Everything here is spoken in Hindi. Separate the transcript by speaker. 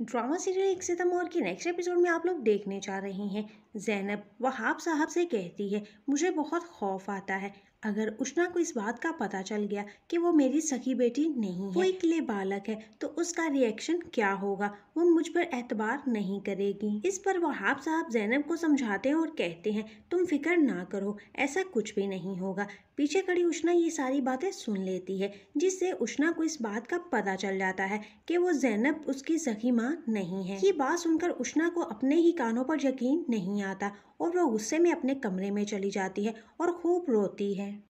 Speaker 1: ड्रामा सीरियल एक सितम और की नेक्स्ट एपिसोड में आप लोग देखने जा रही हैं जैनब वहाब साहब से कहती है मुझे बहुत खौफ आता है अगर उष्णा को इस बात का पता चल गया कि वो मेरी सखी बेटी नहीं है वो एक बालक है तो उसका रिएक्शन क्या होगा वो मुझ पर एतबार नहीं करेगी इस पर वहाब साहब जैनब को समझाते हैं और कहते हैं तुम फिक्र ना करो ऐसा कुछ भी नहीं होगा पीछे खड़ी उष्णा ये सारी बातें सुन लेती है जिससे उष्णा को इस बात का पता चल जाता है कि वो जैनब उसकी सखी माँ करना नहीं है ये बात सुनकर उष्णा को अपने ही कानों पर यकीन नहीं आता और वह गुस्से में अपने कमरे में चली जाती है और खूब रोती है